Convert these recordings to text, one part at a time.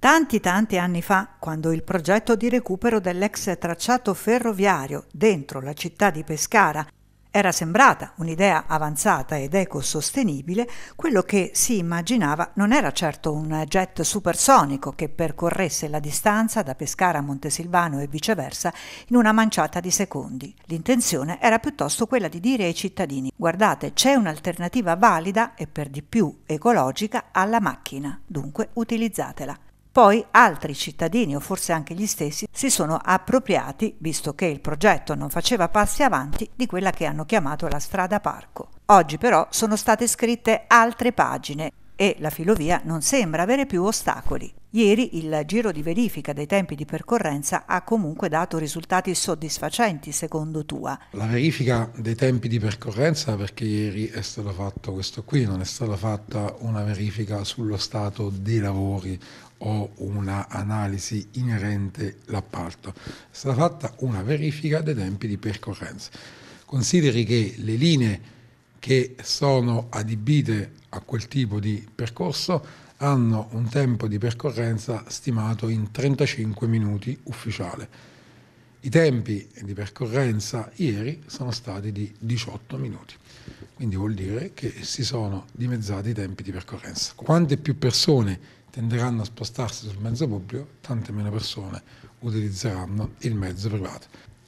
Tanti tanti anni fa, quando il progetto di recupero dell'ex tracciato ferroviario dentro la città di Pescara era sembrata un'idea avanzata ed ecosostenibile, quello che si immaginava non era certo un jet supersonico che percorresse la distanza da Pescara a Montesilvano e viceversa in una manciata di secondi. L'intenzione era piuttosto quella di dire ai cittadini guardate c'è un'alternativa valida e per di più ecologica alla macchina, dunque utilizzatela. Poi altri cittadini, o forse anche gli stessi, si sono appropriati, visto che il progetto non faceva passi avanti, di quella che hanno chiamato la strada parco. Oggi però sono state scritte altre pagine e la filovia non sembra avere più ostacoli. Ieri il giro di verifica dei tempi di percorrenza ha comunque dato risultati soddisfacenti secondo tua. La verifica dei tempi di percorrenza perché ieri è stato fatto questo qui, non è stata fatta una verifica sullo stato dei lavori o un'analisi inerente l'appalto, è stata fatta una verifica dei tempi di percorrenza. Consideri che le linee che sono adibite a quel tipo di percorso hanno un tempo di percorrenza stimato in 35 minuti ufficiale. I tempi di percorrenza ieri sono stati di 18 minuti, quindi vuol dire che si sono dimezzati i tempi di percorrenza. Quante più persone tenderanno a spostarsi sul mezzo pubblico, tante meno persone utilizzeranno il mezzo privato.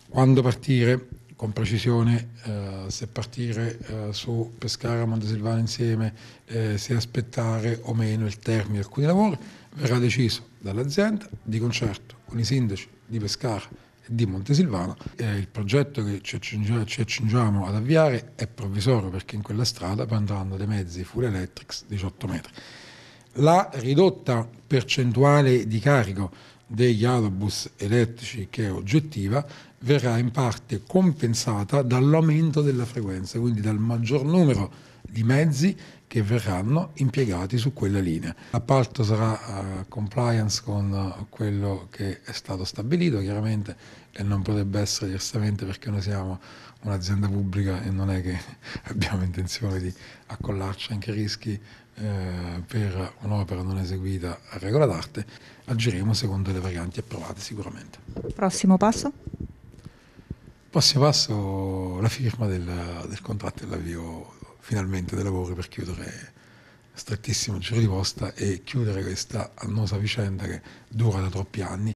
Quando partire? con precisione eh, se partire eh, su Pescara e Montesilvano insieme, eh, se aspettare o meno il termine di alcuni lavori, verrà deciso dall'azienda di concerto con i sindaci di Pescara e di Montesilvano. il progetto che ci accingiamo, ci accingiamo, ad avviare è provvisorio perché in quella strada andranno dei mezzi full electrics 18 metri la ridotta percentuale di carico degli autobus elettrici che è oggettiva verrà in parte compensata dall'aumento della frequenza, quindi dal maggior numero di mezzi che verranno impiegati su quella linea. L'appalto sarà uh, compliance con eh, quello che è stato stabilito, chiaramente e non potrebbe essere diversamente perché noi siamo un'azienda pubblica e non è che abbiamo intenzione di accollarci anche rischi eh, per un'opera non eseguita a regola d'arte, agiremo secondo le varianti approvate sicuramente. Prossimo passo? Prossimo passo la firma del, del contratto e l'avvio finalmente dei lavori per chiudere strettissimo il giro di posta e chiudere questa annosa vicenda che dura da troppi anni.